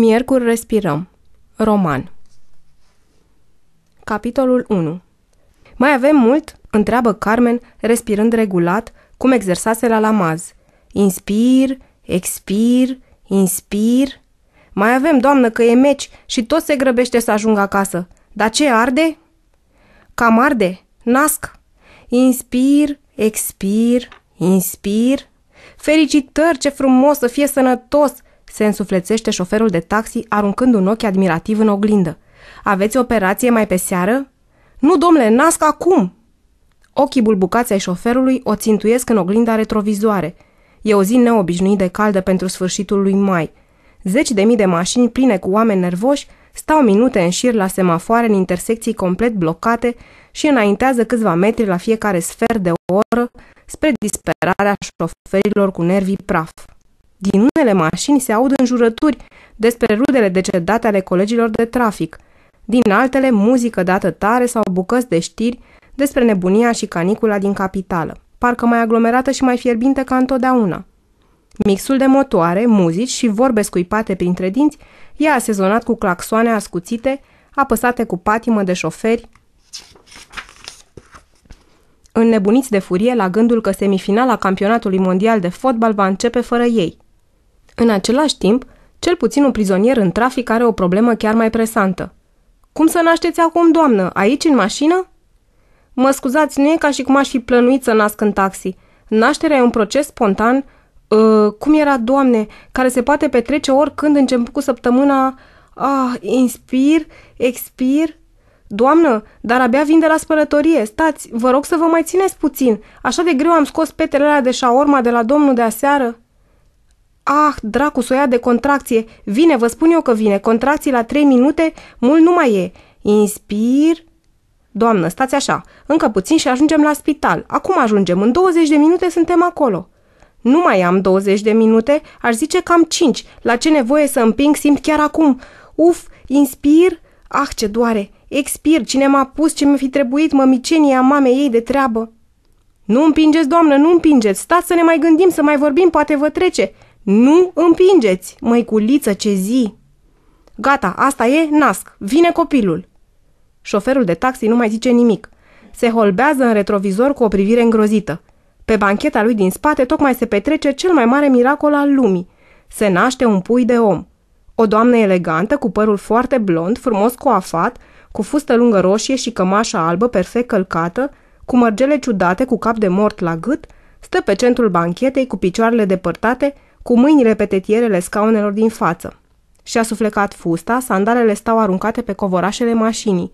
Miercuri respirăm. Roman. Capitolul 1 Mai avem mult? Întreabă Carmen, respirând regulat, cum exersase la lamaz. Inspir, expir, inspir. Mai avem, doamnă, că e meci și tot se grăbește să ajungă acasă. Dar ce arde? Cam arde. Nasc. Inspir, expir, inspir. Felicitări, ce frumos să fie sănătos! se însuflețește șoferul de taxi aruncând un ochi admirativ în oglindă. Aveți operație mai pe seară? Nu, domnule, nasc acum! Ochii bulbucați ai șoferului o țintuiesc în oglinda retrovizoare. E o zi neobișnuit de caldă pentru sfârșitul lui mai. Zeci de mii de mașini pline cu oameni nervoși stau minute în șir la semafoare în intersecții complet blocate și înaintează câțiva metri la fiecare sfert de oră spre disperarea șoferilor cu nervii praf. Din unele mașini se aud înjurături despre rudele decedate ale colegilor de trafic, din altele muzică dată tare sau bucăți de știri despre nebunia și canicula din capitală, parcă mai aglomerată și mai fierbinte ca întotdeauna. Mixul de motoare, muzici și vorbe scuipate printre dinți e asezonat cu claxoane ascuțite, apăsate cu patimă de șoferi, înnebuniți de furie la gândul că semifinala campionatului mondial de fotbal va începe fără ei – în același timp, cel puțin un prizonier în trafic are o problemă chiar mai presantă. Cum să nașteți acum, doamnă? Aici, în mașină? Mă scuzați, nu e ca și cum aș fi plănuit să nasc în taxi. Nașterea e un proces spontan, uh, cum era, doamne, care se poate petrece oricând început cu săptămâna... Ah, inspir, expir... Doamnă, dar abia vin de la spălătorie. Stați, vă rog să vă mai țineți puțin. Așa de greu am scos petele alea de șaorma de la domnul de aseară. Ah, dracu, soia de contracție! Vine, vă spun eu că vine! Contracții la trei minute, mult nu mai e! Inspir... Doamnă, stați așa! Încă puțin și ajungem la spital! Acum ajungem! În 20 de minute suntem acolo!" Nu mai am 20 de minute, aș zice cam 5. La ce nevoie să împing simt chiar acum. Uf, inspir, ah ce doare, expir, cine m-a pus, ce mi-a fi trebuit, mămicenia mamei ei de treabă. Nu împingeți, doamnă, nu împingeți, stați să ne mai gândim, să mai vorbim, poate vă trece. Nu împingeți, măiculiță ce zi! Gata, asta e, nasc, vine copilul! Șoferul de taxi nu mai zice nimic. Se holbează în retrovizor cu o privire îngrozită. Pe bancheta lui din spate tocmai se petrece cel mai mare miracol al lumii. Se naște un pui de om. O doamnă elegantă, cu părul foarte blond, frumos coafat, cu fustă lungă roșie și cămașa albă perfect călcată, cu mărgele ciudate cu cap de mort la gât, stă pe centrul banchetei cu picioarele depărtate, cu mâinile pe tetierele scaunelor din față. Și-a suflecat fusta, sandalele stau aruncate pe covorașele mașinii.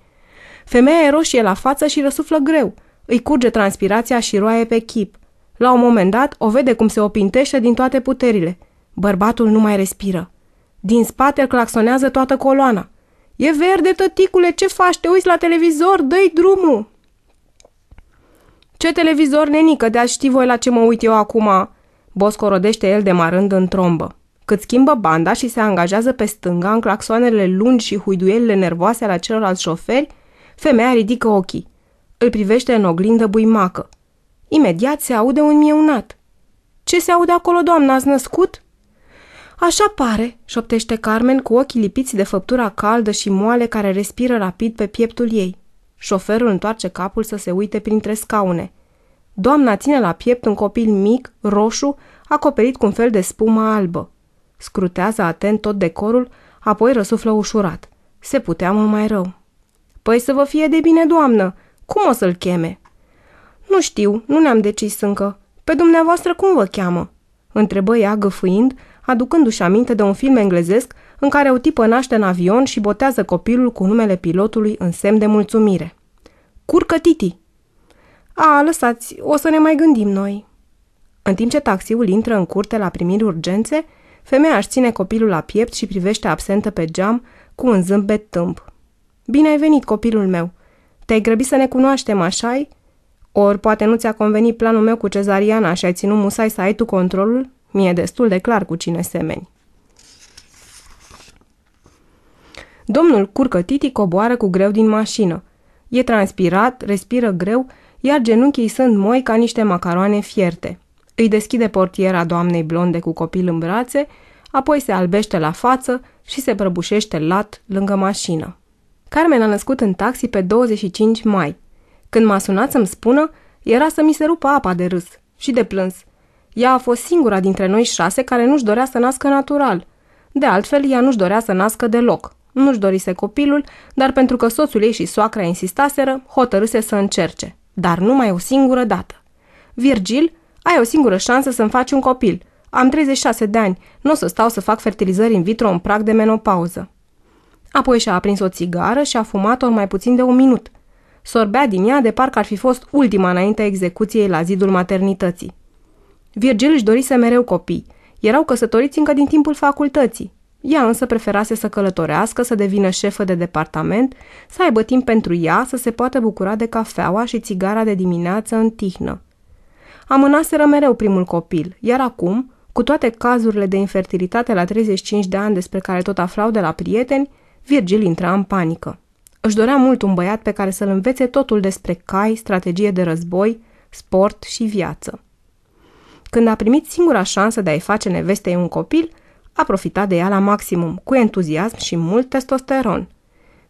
Femeia e roșie la față și răsuflă greu. Îi curge transpirația și roaie pe chip. La un moment dat, o vede cum se opintește din toate puterile. Bărbatul nu mai respiră. Din spate îl claxonează toată coloana. E verde, tăticule, ce faci? Te uiți la televizor? dă drumul!" Ce televizor, nenică, de-a ști voi la ce mă uit eu acum?" Bosco rodește el demarând în trombă. Cât schimbă banda și se angajează pe stânga în claxoanele lungi și huiduielile nervoase ale celorlalți șoferi, femeia ridică ochii. Îl privește în oglindă buimacă. Imediat se aude un mieunat. Ce se aude acolo, doamnă, ați născut?" Așa pare," șoptește Carmen cu ochii lipiți de făptura caldă și moale care respiră rapid pe pieptul ei. Șoferul întoarce capul să se uite printre scaune. Doamna ține la piept un copil mic, roșu, acoperit cu un fel de spumă albă. Scrutează atent tot decorul, apoi răsuflă ușurat. Se putea mult mai rău. Păi să vă fie de bine, doamnă! Cum o să-l cheme?" Nu știu, nu ne-am decis încă. Pe dumneavoastră cum vă cheamă?" întrebă ea găfâind, aducându-și aminte de un film englezesc în care o tipă naște în avion și botează copilul cu numele pilotului în semn de mulțumire. Curcă Titi!" A, lăsați, o să ne mai gândim noi." În timp ce taxiul intră în curte la primiri urgențe, femeia își ține copilul la piept și privește absentă pe geam cu un zâmbet tâmp. Bine ai venit, copilul meu. Te-ai grăbit să ne cunoaștem, așa Ori poate nu ți-a convenit planul meu cu cezariana și ai ținut musai să ai tu controlul? Mi-e destul de clar cu cine semeni. Domnul Curcătiti coboară cu greu din mașină. E transpirat, respiră greu iar genunchii sunt moi ca niște macaroane fierte. Îi deschide portiera doamnei blonde cu copil în brațe, apoi se albește la față și se prăbușește lat lângă mașină. Carmen a născut în taxi pe 25 mai. Când m-a sunat să-mi spună, era să mi se rupă apa de râs și de plâns. Ea a fost singura dintre noi șase care nu-și dorea să nască natural. De altfel, ea nu-și dorea să nască deloc. Nu-și dorise copilul, dar pentru că soțul ei și soacra insistaseră, hotărâse să încerce dar numai o singură dată. Virgil, ai o singură șansă să-mi faci un copil. Am 36 de ani, nu o să stau să fac fertilizări in vitro în prag de menopauză. Apoi și-a aprins o țigară și a fumat-o mai puțin de un minut. Sorbea din ea de parcă ar fi fost ultima înaintea execuției la zidul maternității. Virgil își dorise mereu copii. Erau căsătoriți încă din timpul facultății. Ea însă preferase să călătorească, să devină șefă de departament, să aibă timp pentru ea, să se poată bucura de cafeaua și țigara de dimineață în tihnă. Amânaseră mereu primul copil, iar acum, cu toate cazurile de infertilitate la 35 de ani despre care tot aflau de la prieteni, Virgil intra în panică. Își dorea mult un băiat pe care să-l învețe totul despre cai, strategie de război, sport și viață. Când a primit singura șansă de a-i face nevestei un copil, a profitat de ea la maximum, cu entuziasm și mult testosteron.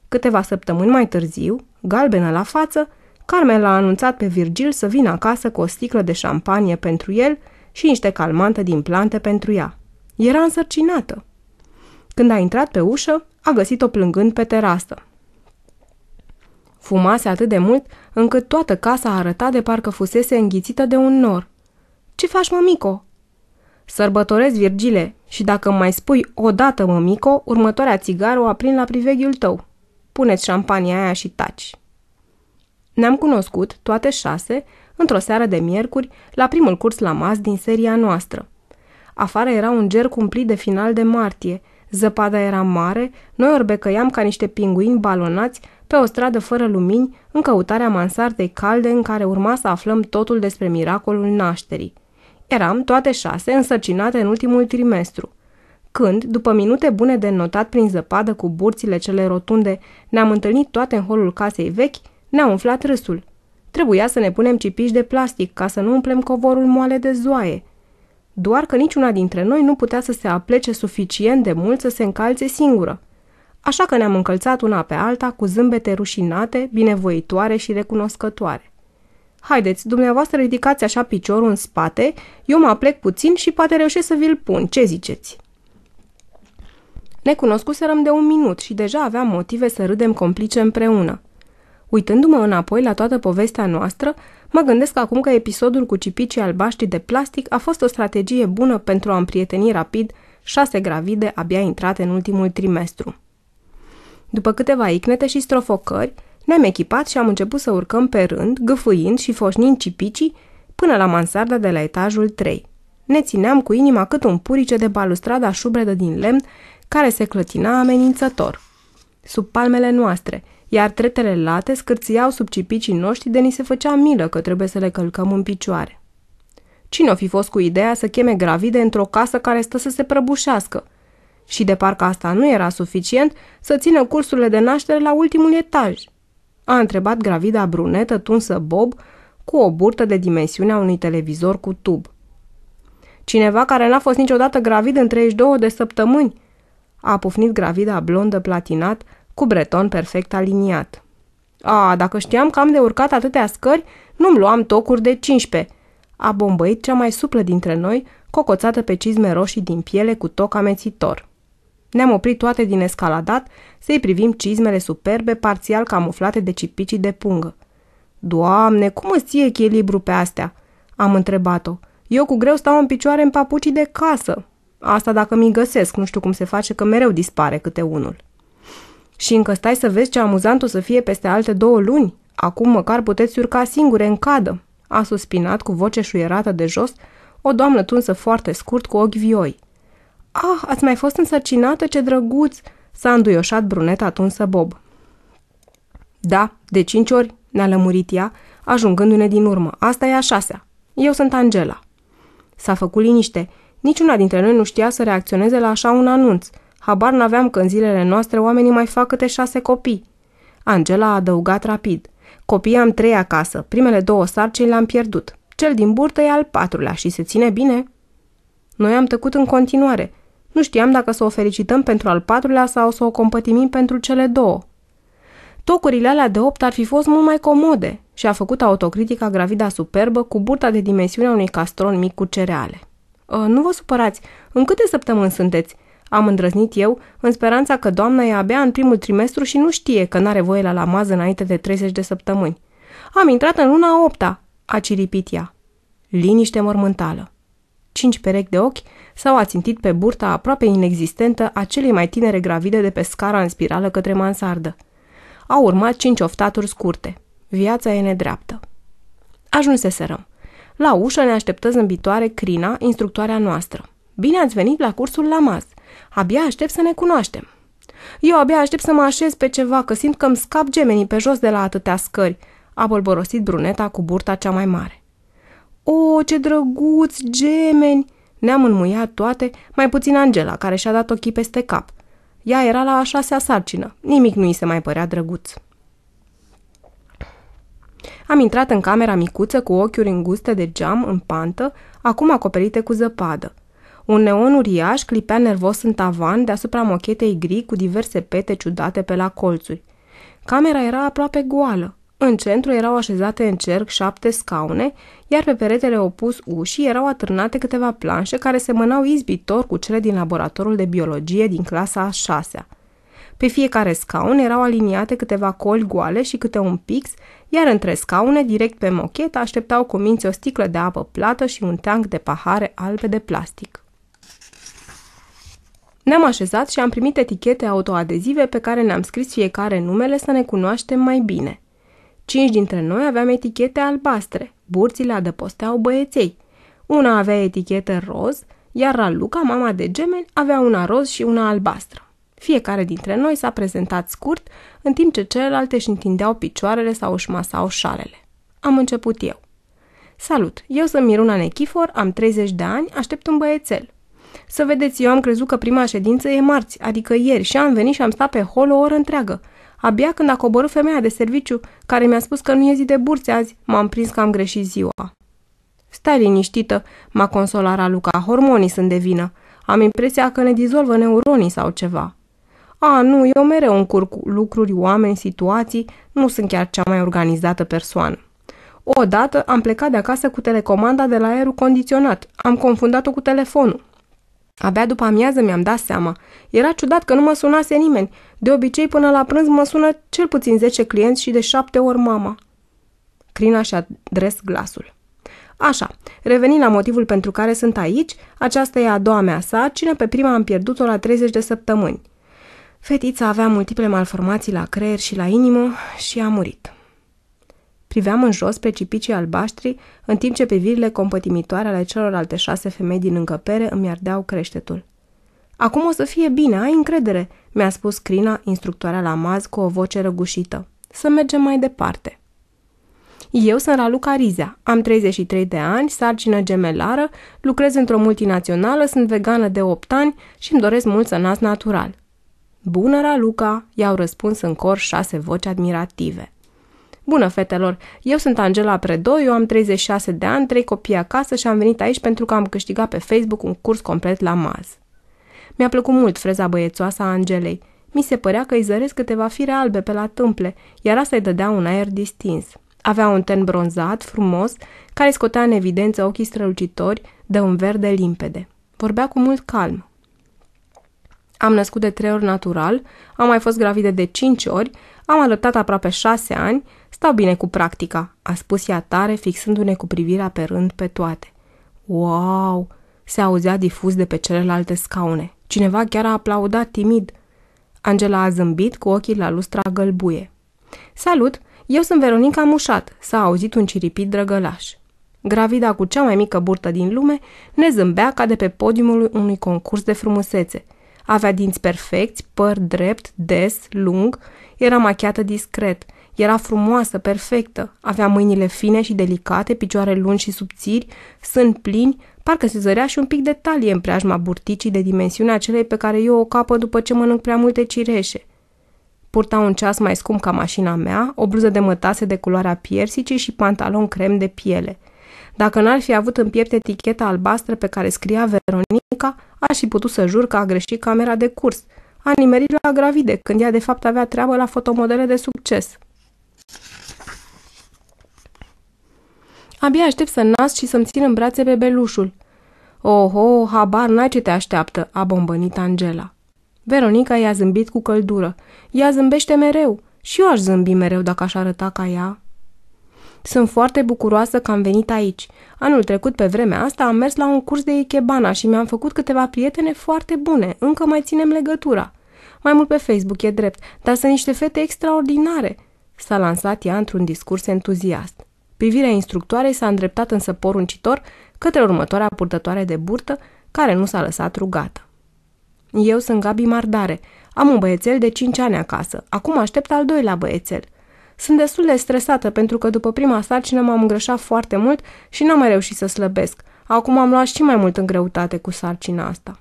Câteva săptămâni mai târziu, galbenă la față, Carmen l-a anunțat pe Virgil să vină acasă cu o sticlă de șampanie pentru el și niște calmante din plante pentru ea. Era însărcinată. Când a intrat pe ușă, a găsit-o plângând pe terasă. Fumase atât de mult încât toată casa arăta de parcă fusese înghițită de un nor. Ce faci, mămico?" Sărbătoresc Virgile, și dacă mai spui o dată, mămico, următoarea țigară o aprind la priveghiul tău. Puneți șampania aia și taci. Ne-am cunoscut, toate șase, într-o seară de miercuri, la primul curs la mas din seria noastră. Afară era un ger cumplit de final de martie, zăpada era mare, noi orbecăiam ca niște pinguini balonați pe o stradă fără lumini în căutarea mansardei calde în care urma să aflăm totul despre miracolul nașterii – Eram toate șase însărcinate în ultimul trimestru. Când, după minute bune de notat prin zăpadă cu burțile cele rotunde, ne-am întâlnit toate în holul casei vechi, ne-a umflat râsul. Trebuia să ne punem cipiși de plastic ca să nu umplem covorul moale de zoaie. Doar că niciuna dintre noi nu putea să se aplece suficient de mult să se încalțe singură. Așa că ne-am încălțat una pe alta cu zâmbete rușinate, binevoitoare și recunoscătoare. Haideți, dumneavoastră ridicați așa piciorul în spate, eu mă aplec puțin și poate reușesc să vi-l pun. Ce ziceți?" Ne cunoscuserăm de un minut și deja aveam motive să râdem complice împreună. Uitându-mă înapoi la toată povestea noastră, mă gândesc acum că episodul cu cipicii albaștri de plastic a fost o strategie bună pentru a împrieteni rapid șase gravide abia intrate în ultimul trimestru. După câteva icnete și strofocări, ne-am echipat și am început să urcăm pe rând, gâfâind și foșnind cipicii până la mansarda de la etajul 3. Ne țineam cu inima cât un purice de balustrada șubredă din lemn care se clătina amenințător. Sub palmele noastre, iar tretele late scârțiau sub cipicii noștri de ni se făcea milă că trebuie să le călcăm în picioare. Cine o fi fost cu ideea să cheme gravide într-o casă care stă să se prăbușească? Și de parcă asta nu era suficient, să țină cursurile de naștere la ultimul etaj – a întrebat gravida brunetă tunsă Bob cu o burtă de dimensiunea unui televizor cu tub. Cineva care n-a fost niciodată gravid în 32 de săptămâni, a pufnit gravida blondă platinat cu breton perfect aliniat. A, dacă știam că am de urcat atâtea scări, nu-mi luam tocuri de 15, a bombăit cea mai suplă dintre noi, cocoțată pe cizme roșii din piele cu toc amețitor. Ne-am oprit toate din escaladat să-i privim cizmele superbe parțial camuflate de cipicii de pungă. Doamne, cum îți ții echilibru pe astea?" am întrebat-o. Eu cu greu stau în picioare în papucii de casă. Asta dacă mi găsesc, nu știu cum se face că mereu dispare câte unul. Și încă stai să vezi ce amuzant o să fie peste alte două luni. Acum măcar puteți urca singure în cadă, a suspinat cu voce șuierată de jos o doamnă tunsă foarte scurt cu ochi vioi. Ah, ați mai fost însărcinată, ce drăguț!" s-a înduioșat bruneta atunsă Bob. Da, de cinci ori, ne-a lămurit ea, ajungându-ne din urmă. Asta e a șasea. Eu sunt Angela. S-a făcut liniște. Niciuna dintre noi nu știa să reacționeze la așa un anunț. Habar n-aveam că în zilele noastre oamenii mai fac câte șase copii. Angela a adăugat rapid. Copiii am trei acasă, primele două sarcini le-am pierdut. Cel din burtă e al patrulea și se ține bine. Noi am tăcut în continuare – nu știam dacă să o felicităm pentru al patrulea sau să o compătimim pentru cele două. Tocurile alea de opt ar fi fost mult mai comode și a făcut autocritica gravida superbă cu burta de dimensiunea unui castron mic cu cereale. Ă, nu vă supărați, în câte săptămâni sunteți?" Am îndrăznit eu, în speranța că doamna e abia în primul trimestru și nu știe că n-are voie la lamază înainte de 30 de săptămâni. Am intrat în luna opta, a ciripit ea. Liniște mormântală cinci perechi de ochi s-au ațintit pe burta aproape inexistentă a celei mai tinere gravide de pe scara în spirală către mansardă. Au urmat cinci oftaturi scurte. Viața e nedreaptă. Ajunseserăm. La ușă ne așteptă zâmbitoare Crina, instructoarea noastră. Bine ați venit la cursul la mas. Abia aștept să ne cunoaștem. Eu abia aștept să mă așez pe ceva, că simt că îmi scap gemenii pe jos de la atâtea scări, a bolborosit bruneta cu burta cea mai mare. O, oh, ce drăguț, gemeni! Ne-am înmuiat toate, mai puțin Angela, care și-a dat ochii peste cap. Ea era la a șasea sarcină, nimic nu i se mai părea drăguț. Am intrat în camera micuță cu ochiuri înguste de geam în pantă, acum acoperite cu zăpadă. Un neon uriaș clipea nervos în tavan deasupra mochetei gri cu diverse pete ciudate pe la colțuri. Camera era aproape goală. În centru erau așezate în cerc șapte scaune, iar pe peretele opus ușii erau atârnate câteva planșe care semănau izbitor cu cele din laboratorul de biologie din clasa a șasea. Pe fiecare scaun erau aliniate câteva coli goale și câte un pix, iar între scaune, direct pe mochet, așteptau cu minți o sticlă de apă plată și un tank de pahare albe de plastic. Ne-am așezat și am primit etichete autoadezive pe care ne-am scris fiecare numele să ne cunoaștem mai bine – Cinci dintre noi aveam etichete albastre, burțile adăposteau băieței. Una avea etichetă roz, iar Raluca, mama de gemeni, avea una roz și una albastră. Fiecare dintre noi s-a prezentat scurt, în timp ce celelalte își întindeau picioarele sau își masau șalele. Am început eu. Salut, eu sunt Miruna Nechifor, am 30 de ani, aștept un băiețel. Să vedeți, eu am crezut că prima ședință e marți, adică ieri, și am venit și am stat pe hol o oră întreagă – Abia când a coborât femeia de serviciu, care mi-a spus că nu e zi de burțe azi, m-am prins că am greșit ziua. Stai liniștită, m-a consolat Luca. hormonii sunt de vină. Am impresia că ne dizolvă neuronii sau ceva. A, nu, eu mereu încurc lucruri, oameni, situații, nu sunt chiar cea mai organizată persoană. Odată am plecat de acasă cu telecomanda de la aerul condiționat. Am confundat-o cu telefonul. Abia după amiază mi-am dat seama. Era ciudat că nu mă sunase nimeni. De obicei, până la prânz mă sună cel puțin 10 clienți și de șapte ori mama. Crina și-a dres glasul. Așa, revenind la motivul pentru care sunt aici, aceasta e a doua mea cine pe prima am pierdut-o la 30 de săptămâni. Fetița avea multiple malformații la creier și la inimă și a murit. Priveam în jos precipicii albaștri, în timp ce privirile compătimitoare ale celorlalte șase femei din încăpere îmi ardeau creștetul. Acum o să fie bine, ai încredere, mi-a spus Crina, instructoarea la maz, cu o voce răgușită. Să mergem mai departe. Eu sunt Raluca Rizea, am 33 de ani, sarcină gemelară, lucrez într-o multinațională, sunt vegană de 8 ani și îmi doresc mult să nasc natural. Bună, Raluca, i-au răspuns în cor șase voci admirative. Bună, fetelor! Eu sunt Angela Predoi, eu am 36 de ani, trei copii acasă și am venit aici pentru că am câștigat pe Facebook un curs complet la maz. Mi-a plăcut mult freza băiețoasă a Angelei. Mi se părea că îi zăresc câteva fire albe pe la tâmple, iar asta îi dădea un aer distins. Avea un ten bronzat, frumos, care scotea în evidență ochii strălucitori de un verde limpede. Vorbea cu mult calm. Am născut de trei ori natural, am mai fost gravidă de cinci ori, am alăptat aproape șase ani, stau bine cu practica, a spus ea tare, fixându-ne cu privirea pe rând pe toate. Wow! Se auzea difuz de pe celelalte scaune. Cineva chiar a aplaudat timid. Angela a zâmbit cu ochii la lustra gălbuie. Salut! Eu sunt Veronica Mușat, s-a auzit un ciripit drăgălaș. Gravida cu cea mai mică burtă din lume, ne zâmbea ca de pe podiumul unui concurs de frumusețe. Avea dinți perfecți, păr drept, des, lung era machiată discret, era frumoasă, perfectă, avea mâinile fine și delicate, picioare lungi și subțiri, sân plini, parcă se zărea și un pic de talie în preajma burticii de dimensiunea acelei pe care eu o capă după ce mănânc prea multe cireșe. Purta un ceas mai scump ca mașina mea, o bluză de mătase de culoarea piersicii și pantalon crem de piele. Dacă n-ar fi avut în piept eticheta albastră pe care scria Veronica, aș fi putut să jur că a greșit camera de curs – a nimerit la gravide, când ea de fapt avea treabă la fotomodele de succes. Abia aștept să nasc și să-mi țin în brațe bebelușul. Oho, habar n-ai ce te așteaptă, a bombănit Angela. Veronica i-a zâmbit cu căldură. Ea zâmbește mereu. Și eu aș zâmbi mereu dacă aș arăta ca ea. Sunt foarte bucuroasă că am venit aici. Anul trecut, pe vremea asta, am mers la un curs de Ikebana și mi-am făcut câteva prietene foarte bune. Încă mai ținem legătura. Mai mult pe Facebook e drept, dar sunt niște fete extraordinare. S-a lansat ea într-un discurs entuziast. Privirea instructoarei s-a îndreptat însă poruncitor către următoarea purtătoare de burtă, care nu s-a lăsat rugată. Eu sunt Gabi Mardare. Am un băiețel de 5 ani acasă. Acum aștept al doilea băiețel – sunt destul de stresată pentru că după prima sarcină m-am îngrășat foarte mult și n-am mai reușit să slăbesc. Acum am luat și mai mult în greutate cu sarcina asta.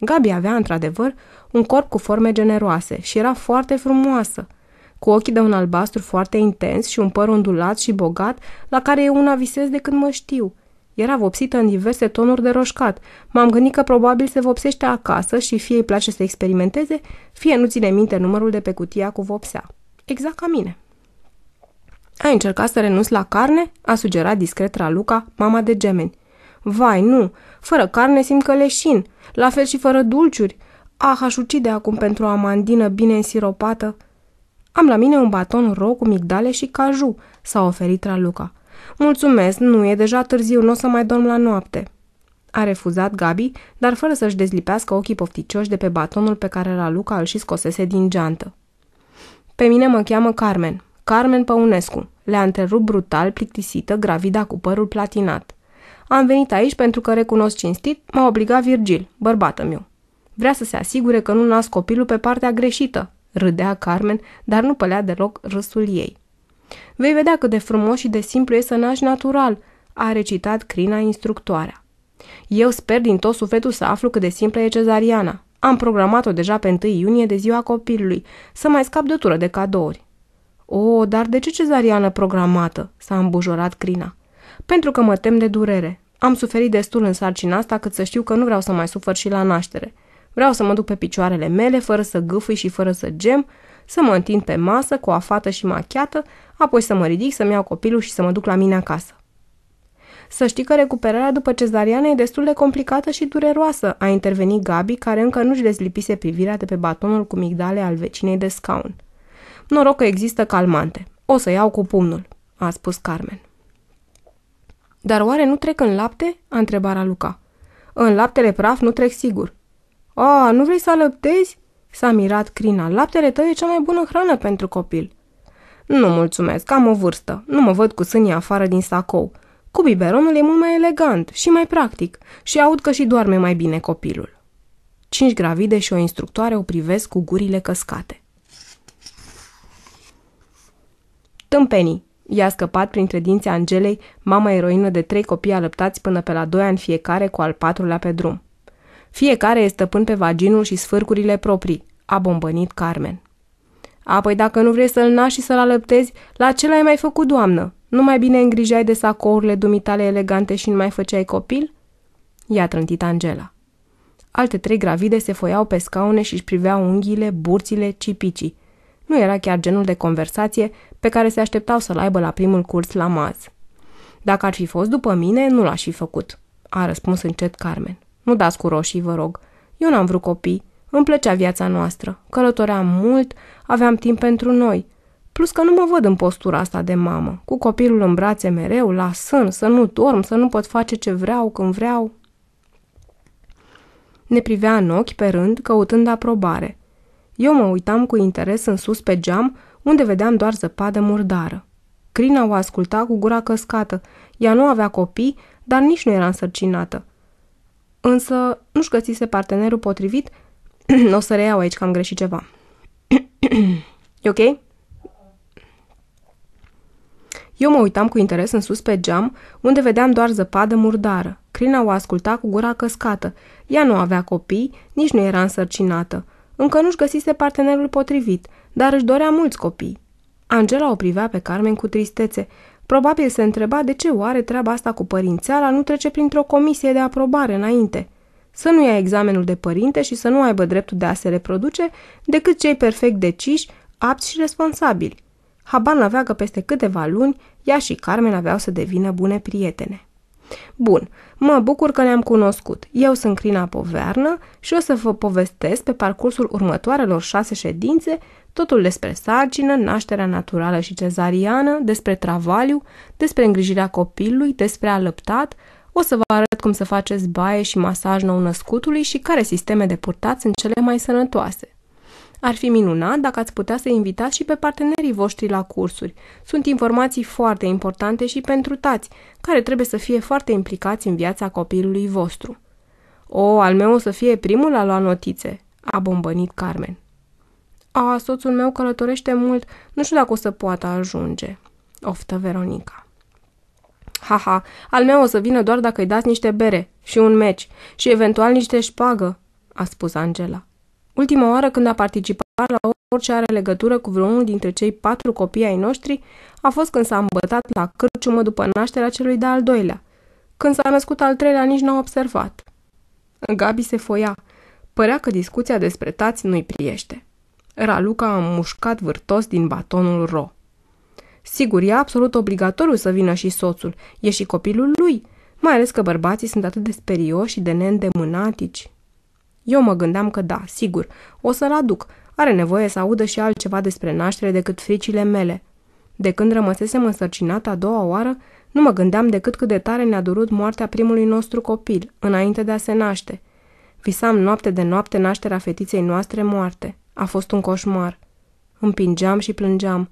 Gabi avea, într-adevăr, un corp cu forme generoase și era foarte frumoasă, cu ochii de un albastru foarte intens și un păr ondulat și bogat, la care eu una visez de când mă știu. Era vopsită în diverse tonuri de roșcat. M-am gândit că probabil se vopsește acasă și fie îi place să experimenteze, fie nu ține minte numărul de pe cutia cu vopsea. Exact ca mine. Ai încercat să renunți la carne?" a sugerat discret Raluca, mama de gemeni. Vai, nu! Fără carne simt că leșin, la fel și fără dulciuri. Ah, aș ucide acum pentru o amandină bine însiropată. Am la mine un baton rou cu migdale și caju, s-a oferit Raluca. Mulțumesc, nu, e deja târziu, nu o să mai dorm la noapte. A refuzat Gabi, dar fără să-și dezlipească ochii pofticioși de pe batonul pe care Raluca îl și scosese din geantă. Pe mine mă cheamă Carmen, Carmen Păunescu. Le-a întrerupt brutal, plictisită, gravida cu părul platinat. Am venit aici pentru că recunosc cinstit, m-a obligat Virgil, bărbată meu. Vrea să se asigure că nu nasc copilul pe partea greșită, râdea Carmen, dar nu pălea deloc râsul ei. Vei vedea cât de frumos și de simplu e să naști natural, a recitat crina instructoarea. Eu sper din tot sufletul să aflu cât de simplă e cezariana. Am programat-o deja pe 1 iunie de ziua copilului, să mai scap de tură de cadouri. O, oh, dar de ce cezariană programată?" s-a îmbujorat Crina. Pentru că mă tem de durere. Am suferit destul în sarcina asta cât să știu că nu vreau să mai sufăr și la naștere. Vreau să mă duc pe picioarele mele, fără să gâfui și fără să gem, să mă întind pe masă cu o și machiată, apoi să mă ridic, să-mi iau copilul și să mă duc la mine acasă. Să știi că recuperarea după cezariană e destul de complicată și dureroasă, a intervenit Gabi, care încă nu-și dezlipise privirea de pe batonul cu migdale al vecinei de scaun. Noroc că există calmante. O să iau cu pumnul, a spus Carmen. Dar oare nu trec în lapte? a întrebat Raluca. În laptele praf nu trec sigur. A, nu vrei să alăptezi? S-a mirat Crina. Laptele tău e cea mai bună hrană pentru copil. Nu mulțumesc, am o vârstă. Nu mă văd cu sânii afară din sacou. Cu biberonul e mult mai elegant și mai practic și aud că și doarme mai bine copilul. Cinci gravide și o instructoare o privesc cu gurile căscate. Tâmpenii! I-a scăpat printre dinții Angelei, mama eroină de trei copii alăptați până pe la doi ani fiecare cu al patrulea pe drum. Fiecare este stăpân pe vaginul și sfârcurile proprii, a bombănit Carmen. Apoi dacă nu vrei să-l naști și să-l alăptezi, la ce l-ai mai făcut, doamnă? Nu mai bine îngrijai de sacourile dumitale elegante și nu mai făceai copil? I-a trântit Angela. Alte trei gravide se foiau pe scaune și își priveau unghiile, burțile, cipicii, nu era chiar genul de conversație pe care se așteptau să-l aibă la primul curs la maz. Dacă ar fi fost după mine, nu l-aș fi făcut, a răspuns încet Carmen. Nu dați cu roșii, vă rog. Eu n-am vrut copii. Îmi plăcea viața noastră. Călătoream mult, aveam timp pentru noi. Plus că nu mă văd în postura asta de mamă, cu copilul în brațe mereu, la sân, să nu dorm, să nu pot face ce vreau, când vreau. Ne privea în ochi pe rând, căutând aprobare. Eu mă uitam cu interes în sus pe geam, unde vedeam doar zăpadă murdară. Crina o asculta cu gura căscată. Ea nu avea copii, dar nici nu era însărcinată. Însă nu-și găsise partenerul potrivit. o să reiau aici că am greșit ceva. e ok? Eu mă uitam cu interes în sus pe geam, unde vedeam doar zăpadă murdară. Crina o asculta cu gura căscată. Ea nu avea copii, nici nu era însărcinată. Încă nu-și găsise partenerul potrivit, dar își dorea mulți copii. Angela o privea pe Carmen cu tristețe. Probabil se întreba de ce oare treaba asta cu părințeala nu trece printr-o comisie de aprobare înainte. Să nu ia examenul de părinte și să nu aibă dreptul de a se reproduce decât cei perfect deciși, apți și responsabili. Haban avea că peste câteva luni, ea și Carmen aveau să devină bune prietene. Bun, mă bucur că ne-am cunoscut. Eu sunt Crina Povernă și o să vă povestesc pe parcursul următoarelor șase ședințe totul despre sarcină, nașterea naturală și cezariană, despre travaliu, despre îngrijirea copilului, despre alăptat, o să vă arăt cum să faceți baie și masaj nou născutului și care sisteme de purtați sunt cele mai sănătoase. Ar fi minunat dacă ați putea să invitați și pe partenerii voștri la cursuri. Sunt informații foarte importante și pentru tați, care trebuie să fie foarte implicați în viața copilului vostru. O, al meu o să fie primul la lua notițe, a bombănit Carmen. A, soțul meu călătorește mult, nu știu dacă o să poată ajunge, oftă Veronica. Haha, al meu o să vină doar dacă îi dați niște bere și un meci și eventual niște șpagă, a spus Angela. Ultima oară când a participat la orice are legătură cu vreunul dintre cei patru copii ai noștri a fost când s-a îmbătat la cârciumă după nașterea celui de-al doilea. Când s-a născut al treilea nici n-a observat. Gabi se foia. Părea că discuția despre tați nu-i priește. Raluca a mușcat vârtos din batonul ro. Sigur, e absolut obligatoriu să vină și soțul, e și copilul lui, mai ales că bărbații sunt atât de sperioși și de neîndemânatici. Eu mă gândeam că da, sigur, o să-l aduc. Are nevoie să audă și altceva despre naștere decât fricile mele. De când rămăsesem însărcinat a doua oară, nu mă gândeam decât cât de tare ne-a durut moartea primului nostru copil, înainte de a se naște. Visam noapte de noapte nașterea fetiței noastre moarte. A fost un coșmar. Împingeam și plângeam.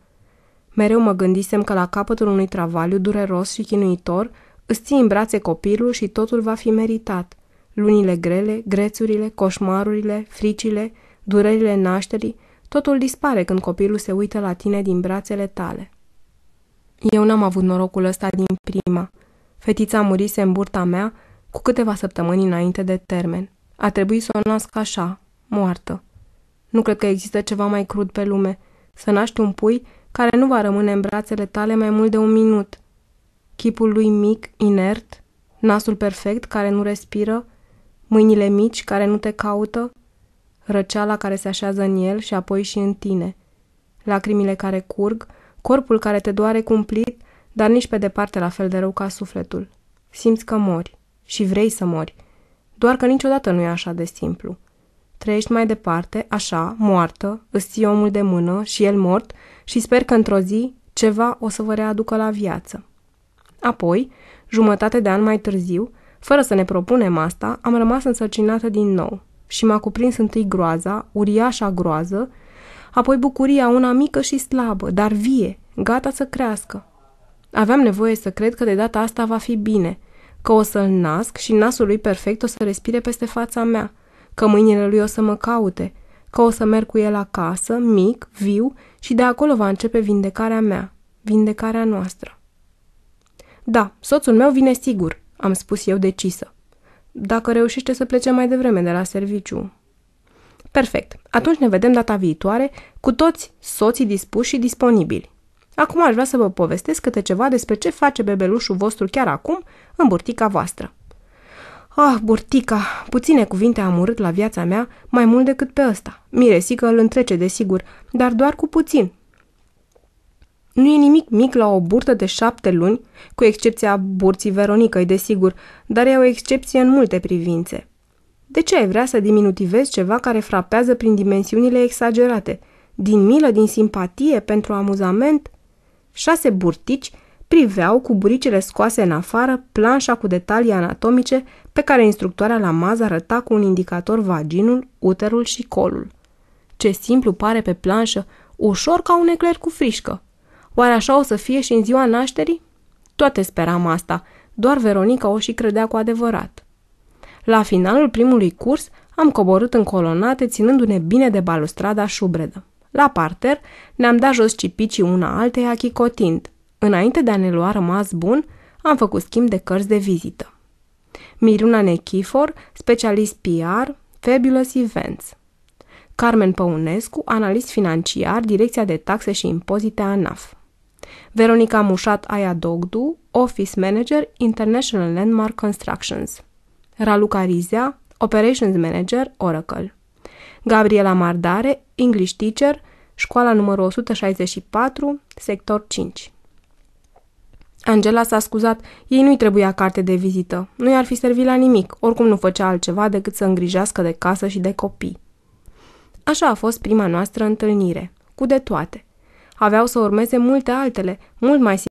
Mereu mă gândisem că la capătul unui travaliu dureros și chinuitor îți ții în brațe copilul și totul va fi meritat – Lunile grele, grețurile, coșmarurile, fricile, durerile nașterii, totul dispare când copilul se uită la tine din brațele tale. Eu n-am avut norocul ăsta din prima. Fetița murise în burta mea cu câteva săptămâni înainte de termen. A trebuit să o nasc așa, moartă. Nu cred că există ceva mai crud pe lume. Să naști un pui care nu va rămâne în brațele tale mai mult de un minut. Chipul lui mic, inert, nasul perfect care nu respiră, mâinile mici care nu te caută, răceala care se așează în el și apoi și în tine, lacrimile care curg, corpul care te doare cumplit, dar nici pe departe la fel de rău ca sufletul. Simți că mori și vrei să mori, doar că niciodată nu e așa de simplu. Trăiești mai departe, așa, moartă, îți ții omul de mână și el mort și sper că într-o zi ceva o să vă readucă la viață. Apoi, jumătate de an mai târziu, fără să ne propunem asta, am rămas însărcinată din nou și m-a cuprins întâi groaza, uriașa groază, apoi bucuria una mică și slabă, dar vie, gata să crească. Aveam nevoie să cred că de data asta va fi bine, că o să-l nasc și nasul lui perfect o să respire peste fața mea, că mâinile lui o să mă caute, că o să merg cu el acasă, mic, viu, și de acolo va începe vindecarea mea, vindecarea noastră. Da, soțul meu vine sigur, am spus eu decisă. Dacă reușește să plece mai devreme de la serviciu. Perfect. Atunci ne vedem data viitoare cu toți soții dispuși și disponibili. Acum aș vrea să vă povestesc câte ceva despre ce face bebelușul vostru chiar acum în burtica voastră. Ah, burtica, puține cuvinte am urât la viața mea mai mult decât pe ăsta. Miresică îl întrece, desigur, dar doar cu puțin, nu e nimic mic la o burtă de șapte luni, cu excepția burții Veronicăi, desigur, dar e o excepție în multe privințe. De ce ai vrea să diminutivezi ceva care frapează prin dimensiunile exagerate? Din milă, din simpatie, pentru amuzament? Șase burtici priveau cu buricele scoase în afară planșa cu detalii anatomice pe care instructoarea la maz arăta cu un indicator vaginul, uterul și colul. Ce simplu pare pe planșă, ușor ca un ecler cu frișcă. Oare așa o să fie și în ziua nașterii? Toate speram asta, doar Veronica o și credea cu adevărat. La finalul primului curs am coborât în colonate ținându-ne bine de balustrada șubredă. La parter ne-am dat jos cipicii una alteia chicotind. Înainte de a ne lua rămas bun, am făcut schimb de cărți de vizită. Miruna Nechifor, specialist PR, Fabulous Events. Carmen Păunescu, analist financiar, Direcția de Taxe și Impozite ANAF. Veronica Mușat Aia Dogdu, Office Manager International Landmark Constructions. Raluca Rizea, Operations Manager Oracle. Gabriela Mardare, English Teacher, școala numărul 164, sector 5. Angela s-a scuzat, ei nu-i trebuia carte de vizită, nu i-ar fi servit la nimic, oricum nu făcea altceva decât să îngrijească de casă și de copii. Așa a fost prima noastră întâlnire, cu de toate – Aveau să urmeze multe altele, mult mai